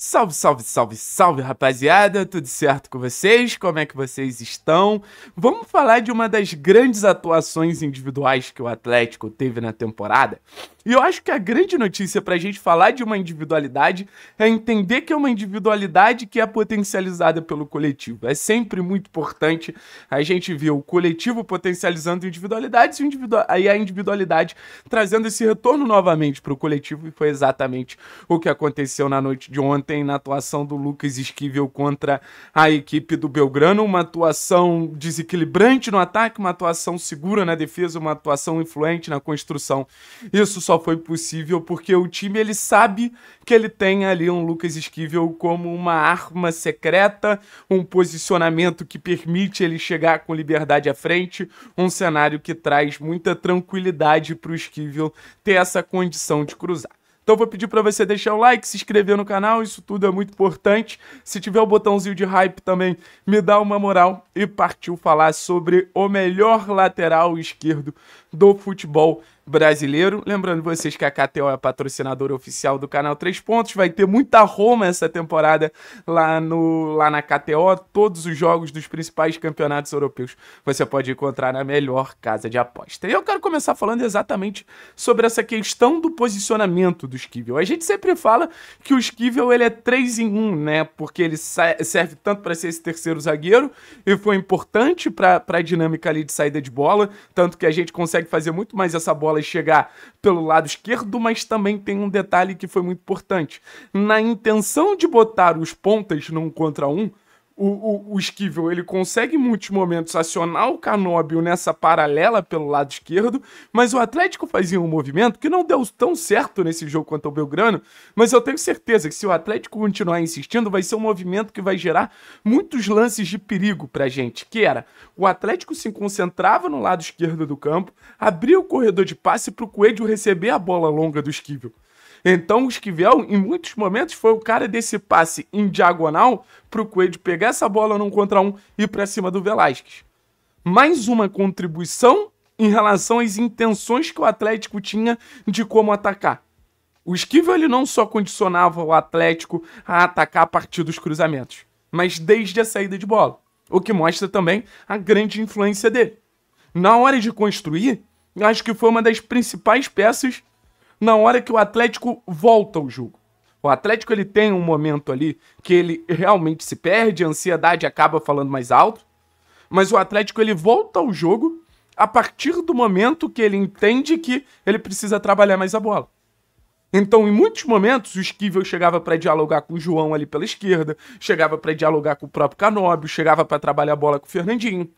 Salve, salve, salve, salve, rapaziada! Tudo certo com vocês? Como é que vocês estão? Vamos falar de uma das grandes atuações individuais que o Atlético teve na temporada? E eu acho que a grande notícia para a gente falar de uma individualidade é entender que é uma individualidade que é potencializada pelo coletivo. É sempre muito importante a gente ver o coletivo potencializando individualidades e, a individualidade trazendo esse retorno novamente para o coletivo. E foi exatamente o que aconteceu na noite de ontem na atuação do Lucas Esquivel contra a equipe do Belgrano. Uma atuação desequilibrante no ataque, uma atuação segura na defesa, uma atuação influente na construção. Isso só foi possível porque o time ele sabe que ele tem ali um Lucas Esquivel como uma arma secreta, um posicionamento que permite ele chegar com liberdade à frente, um cenário que traz muita tranquilidade para o Esquivel ter essa condição de cruzar. Então vou pedir para você deixar o like, se inscrever no canal, isso tudo é muito importante. Se tiver o botãozinho de hype também, me dá uma moral e partiu falar sobre o melhor lateral esquerdo do futebol brasileiro. Lembrando vocês que a KTO é a patrocinadora oficial do canal Três Pontos. Vai ter muita Roma essa temporada lá, no, lá na KTO. Todos os jogos dos principais campeonatos europeus você pode encontrar na melhor casa de aposta. E eu quero começar falando exatamente sobre essa questão do posicionamento do Esquivel. A gente sempre fala que o Esquivel ele é 3 em 1, né? Porque ele serve tanto para ser esse terceiro zagueiro e foi importante para a dinâmica ali de saída de bola. Tanto que a gente consegue fazer muito mais essa bola bola chegar pelo lado esquerdo, mas também tem um detalhe que foi muito importante. Na intenção de botar os pontas num contra um, o, o, o Esquivel ele consegue em muitos momentos acionar o Canóbio nessa paralela pelo lado esquerdo, mas o Atlético fazia um movimento que não deu tão certo nesse jogo quanto o Belgrano, mas eu tenho certeza que se o Atlético continuar insistindo, vai ser um movimento que vai gerar muitos lances de perigo pra gente, que era o Atlético se concentrava no lado esquerdo do campo, abria o corredor de passe pro Coelho receber a bola longa do Esquivel. Então o Esquivel, em muitos momentos, foi o cara desse passe em diagonal para o Coelho pegar essa bola num contra um e para cima do Velasquez. Mais uma contribuição em relação às intenções que o Atlético tinha de como atacar. O Esquivel ele não só condicionava o Atlético a atacar a partir dos cruzamentos, mas desde a saída de bola, o que mostra também a grande influência dele. Na hora de construir, acho que foi uma das principais peças na hora que o Atlético volta ao jogo. O Atlético ele tem um momento ali que ele realmente se perde, a ansiedade acaba falando mais alto, mas o Atlético ele volta ao jogo a partir do momento que ele entende que ele precisa trabalhar mais a bola. Então, em muitos momentos, o Esquivel chegava para dialogar com o João ali pela esquerda, chegava para dialogar com o próprio Canóbio, chegava para trabalhar a bola com o Fernandinho.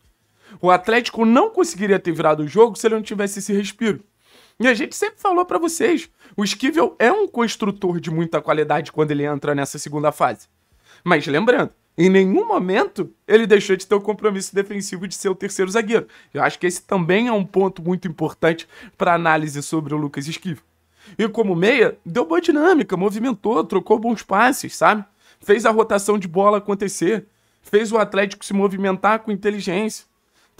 O Atlético não conseguiria ter virado o jogo se ele não tivesse esse respiro. E a gente sempre falou para vocês, o Esquivel é um construtor de muita qualidade quando ele entra nessa segunda fase. Mas lembrando, em nenhum momento ele deixou de ter o compromisso defensivo de ser o terceiro zagueiro. Eu acho que esse também é um ponto muito importante para análise sobre o Lucas Esquivel. E como meia, deu boa dinâmica, movimentou, trocou bons passes, sabe? Fez a rotação de bola acontecer, fez o Atlético se movimentar com inteligência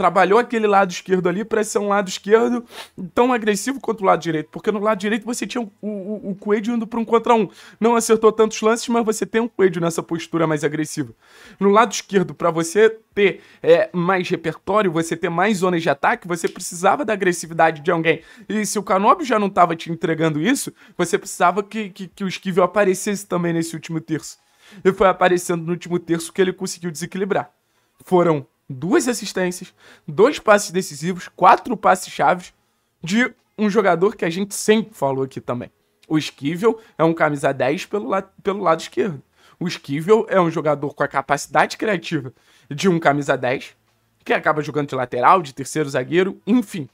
trabalhou aquele lado esquerdo ali para ser um lado esquerdo tão agressivo quanto o lado direito, porque no lado direito você tinha o, o, o Coelho indo para um contra um. Não acertou tantos lances, mas você tem um Coelho nessa postura mais agressiva. No lado esquerdo, para você ter é, mais repertório, você ter mais zonas de ataque, você precisava da agressividade de alguém. E se o Canóbio já não estava te entregando isso, você precisava que, que, que o Esquivel aparecesse também nesse último terço. E foi aparecendo no último terço que ele conseguiu desequilibrar. Foram duas assistências, dois passes decisivos, quatro passes chaves de um jogador que a gente sempre falou aqui também. O Esquivel é um camisa 10 pelo, la pelo lado esquerdo. O Esquivel é um jogador com a capacidade criativa de um camisa 10, que acaba jogando de lateral, de terceiro zagueiro, enfim.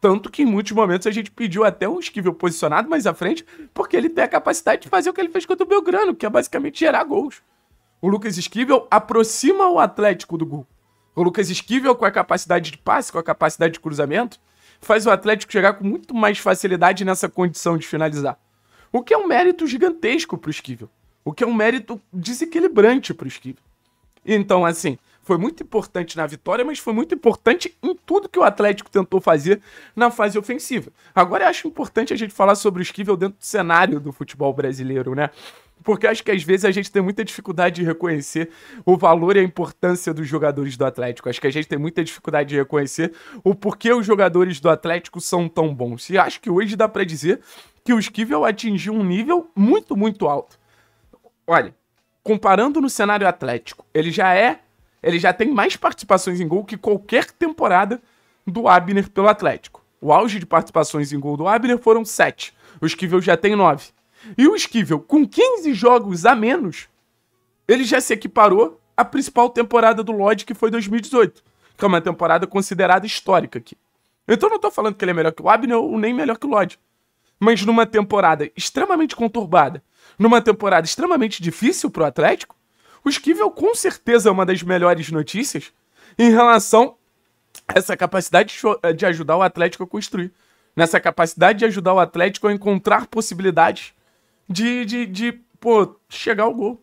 Tanto que em muitos momentos a gente pediu até um esquivel posicionado mais à frente, porque ele tem a capacidade de fazer o que ele fez contra o Belgrano, que é basicamente gerar gols. O Lucas Esquivel aproxima o Atlético do gol. O Lucas Esquivel, com a capacidade de passe, com a capacidade de cruzamento, faz o Atlético chegar com muito mais facilidade nessa condição de finalizar. O que é um mérito gigantesco para o Esquivel. O que é um mérito desequilibrante para o Esquivel. Então, assim, foi muito importante na vitória, mas foi muito importante em tudo que o Atlético tentou fazer na fase ofensiva. Agora eu acho importante a gente falar sobre o Esquivel dentro do cenário do futebol brasileiro, né? Porque acho que às vezes a gente tem muita dificuldade de reconhecer o valor e a importância dos jogadores do Atlético. Acho que a gente tem muita dificuldade de reconhecer o porquê os jogadores do Atlético são tão bons. E acho que hoje dá para dizer que o Esquivel atingiu um nível muito, muito alto. Olha, comparando no cenário atlético, ele já é ele já tem mais participações em gol que qualquer temporada do Abner pelo Atlético. O auge de participações em gol do Abner foram 7. O Esquivel já tem 9. E o Esquivel, com 15 jogos a menos, ele já se equiparou à principal temporada do Lodge, que foi 2018, que é uma temporada considerada histórica aqui. Então não estou falando que ele é melhor que o Abner ou nem melhor que o Lodge. Mas numa temporada extremamente conturbada, numa temporada extremamente difícil para o Atlético, o Esquivel com certeza é uma das melhores notícias em relação a essa capacidade eh, de ajudar o Atlético a construir. Nessa capacidade de ajudar o Atlético a encontrar possibilidades de, de, de pô, chegar ao gol.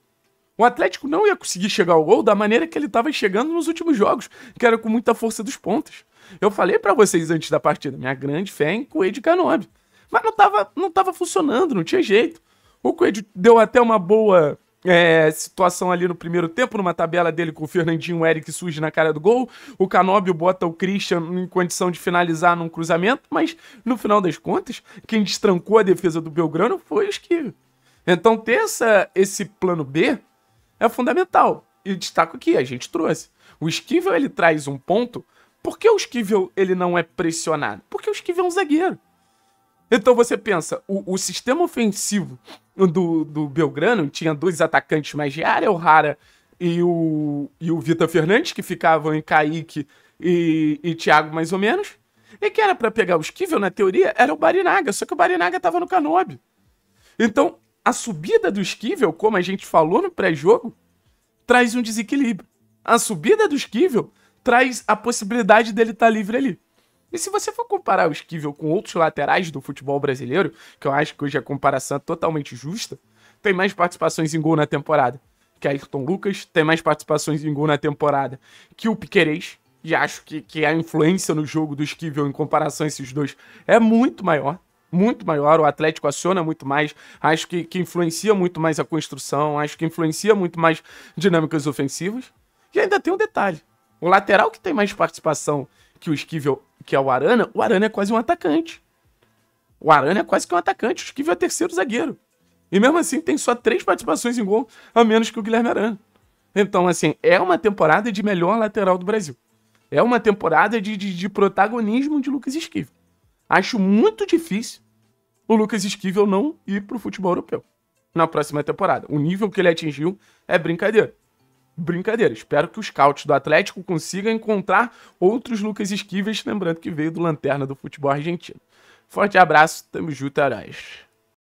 O Atlético não ia conseguir chegar ao gol da maneira que ele estava chegando nos últimos jogos, que era com muita força dos pontos. Eu falei para vocês antes da partida, minha grande fé é em Coelho e Canobi. Mas não estava não tava funcionando, não tinha jeito. O Coelho deu até uma boa é, situação ali no primeiro tempo, numa tabela dele com o Fernandinho, o Eric surge na cara do gol, o Canóbio bota o Christian em condição de finalizar num cruzamento, mas no final das contas, quem destrancou a defesa do Belgrano foi o Esquivo. Então ter essa, esse plano B é fundamental. E destaco aqui, a gente trouxe. O Esquivel, ele traz um ponto. Por que o Esquivel, ele não é pressionado? Porque o Esquivel é um zagueiro. Então você pensa, o, o sistema ofensivo do, do Belgrano tinha dois atacantes mais de área, o Rara e o, e o Vitor Fernandes, que ficavam em Kaique e, e Thiago mais ou menos. E que era para pegar o Esquivel, na teoria, era o Barinaga, só que o Barinaga tava no Canobi. Então, a subida do Esquivel, como a gente falou no pré-jogo, traz um desequilíbrio. A subida do Esquivel traz a possibilidade dele estar tá livre ali. E se você for comparar o Esquivel com outros laterais do futebol brasileiro, que eu acho que hoje a comparação é totalmente justa, tem mais participações em gol na temporada que Ayrton Lucas, tem mais participações em gol na temporada que o Piquerez. E acho que, que a influência no jogo do Esquivel em comparação a esses dois é muito maior muito maior, o Atlético aciona muito mais, acho que, que influencia muito mais a construção, acho que influencia muito mais dinâmicas ofensivas. E ainda tem um detalhe: o lateral que tem mais participação que o Esquivel, que é o Arana, o Arana é quase um atacante. O Arana é quase que um atacante, o Esquivel é terceiro zagueiro. E mesmo assim tem só três participações em gol a menos que o Guilherme Arana. Então, assim, é uma temporada de melhor lateral do Brasil. É uma temporada de, de, de protagonismo de Lucas Esquivel. Acho muito difícil o Lucas Esquivel não ir para o futebol europeu na próxima temporada. O nível que ele atingiu é brincadeira brincadeira. Espero que os scouts do Atlético consigam encontrar outros Lucas Esquivel lembrando que veio do Lanterna do futebol argentino. Forte abraço, tamo junto, heróis.